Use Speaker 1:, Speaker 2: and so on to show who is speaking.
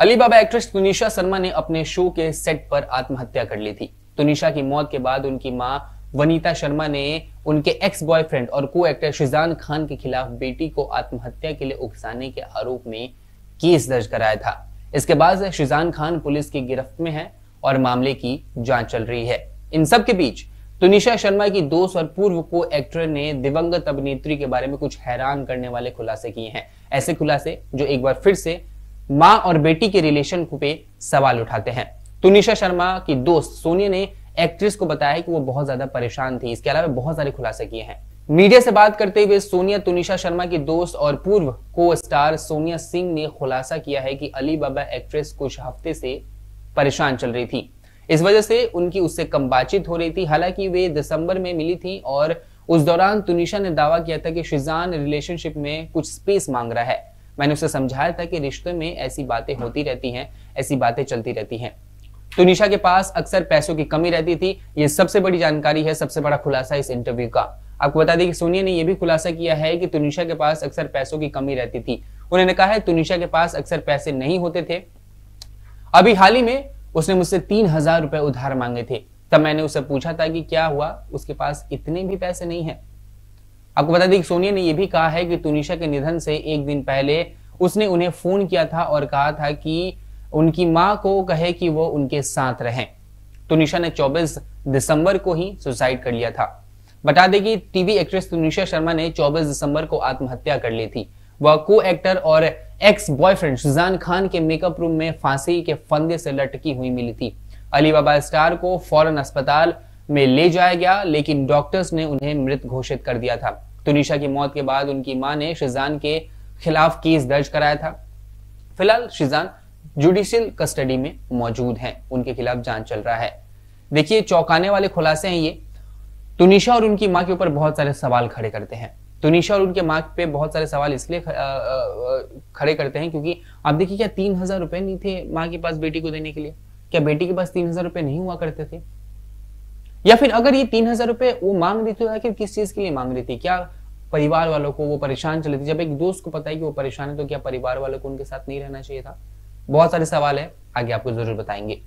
Speaker 1: Alibaba actress Tunisha Sharma ने अपने show के सेट पर आत्महत्या कर ली थी तुनिशा की मौत के बाद उनकी मां वनीता शर्मा ने उनके एक्स बॉयफ्रेंड और को एक्टर शिजान खान के खिलाफ बेटी को आत्महत्या के लिए उकसाने के आरोप में केस दर्ज कराया था इसके बाद शिजान खान पुलिस की गिरफ्त में है और मामले की जांच चल रही है इन सब के बीच तुनिशा शर्मा की दोस्त और पूर्व को एक्टर ने दिवंगत अभिनेत्री के बारे में कुछ हैरान करने वाले खुलासे किए हैं ऐसे खुलासे जो एक बार फिर से माँ और बेटी के रिलेशन पे सवाल उठाते हैं तो निशा शर्मा की दोस्त सोनिया ने एक्ट्रेस को बताया कि वो बहुत ज्यादा परेशान थी इसके अलावा बहुत सारे खुलासे किए हैं मीडिया से बात करते हुए सोनिया तुनिशा शर्मा की दोस्त और पूर्व को स्टार सोनिया सिंह ने खुलासा किया है कि अली बाबा एक्ट्रेस कुछ हफ्ते से परेशान चल रही थी इस वजह से उनकी उससे कम बातचीत हो रही थी हालांकि वे दिसंबर में मिली थी और उस दौरान तुनिशा ने दावा किया था कि शिजान रिलेशनशिप में कुछ स्पेस मांग रहा है मैंने उसे समझाया था कि रिश्ते में ऐसी बातें होती रहती हैं ऐसी बातें चलती रहती हैं तो निशा के पास अक्सर पैसों की कमी रहती थी ये सबसे बड़ी जानकारी है सबसे बड़ा खुलासा इस इंटरव्यू का आपको बता दें कि सोनिया ने यह भी खुलासा किया है कि तुनिशा के पास अक्सर पैसों की कमी रहती थी उन्होंने कहा है तुनिशा के पास अक्सर पैसे नहीं होते थे अभी हाल ही में उसने मुझसे तीन हजार रुपए उधार मांगे थे तब मैंने उसे पूछा था कि क्या हुआ उसके पास इतने भी पैसे नहीं है आपको बता दें कि सोनिया ने यह भी कहा है कि तुनिशा के निधन से एक दिन पहले उसने उन्हें फोन किया था और कहा था कि उनकी मां को कहे कि वो उनके साथ रहें तुनिशा ने 24 दिसंबर को ही सुसाइड कर लिया था बता दें कि टीवी एक्ट्रेस तुनिशा शर्मा ने 24 दिसंबर को आत्महत्या कर ली थी वह को एक्टर और एक्स बॉयफ्रेंड सुजान खान के मेकअप रूम में फांसी के फंदे से लटकी हुई मिली थी अली बाबा स्टार को फौरन अस्पताल में ले जाया गया लेकिन डॉक्टर्स ने उन्हें मृत घोषित कर दिया था तुनिशा की मौत के बाद उनकी मां ने शिजान के खिलाफ केस दर्ज कराया था फिलहाल शिजान जुडिशियल कस्टडी में मौजूद हैं उनके खिलाफ जांच चल रहा है देखिए चौंकाने वाले खुलासे हैं ये तुनिशा और उनकी माँ के ऊपर बहुत सारे सवाल खड़े करते हैं तुनिशा और उनके माँ पे बहुत सारे सवाल इसलिए खड़े करते हैं क्योंकि आप देखिए क्या तीन हजार रुपए नहीं थे माँ के पास बेटी को देने के लिए क्या बेटी के पास तीन हजार रुपए नहीं हुआ करते थे या फिर अगर ये तीन हजार रुपए वो मांग रही थी तो आखिर किस चीज के लिए मांग रही थी क्या परिवार वालों को वो परेशान चली थी जब एक दोस्त को पता है कि वो परेशान है तो क्या परिवार वालों को उनके साथ नहीं रहना चाहिए था बहुत सारे सवाल है आगे आपको जरूर बताएंगे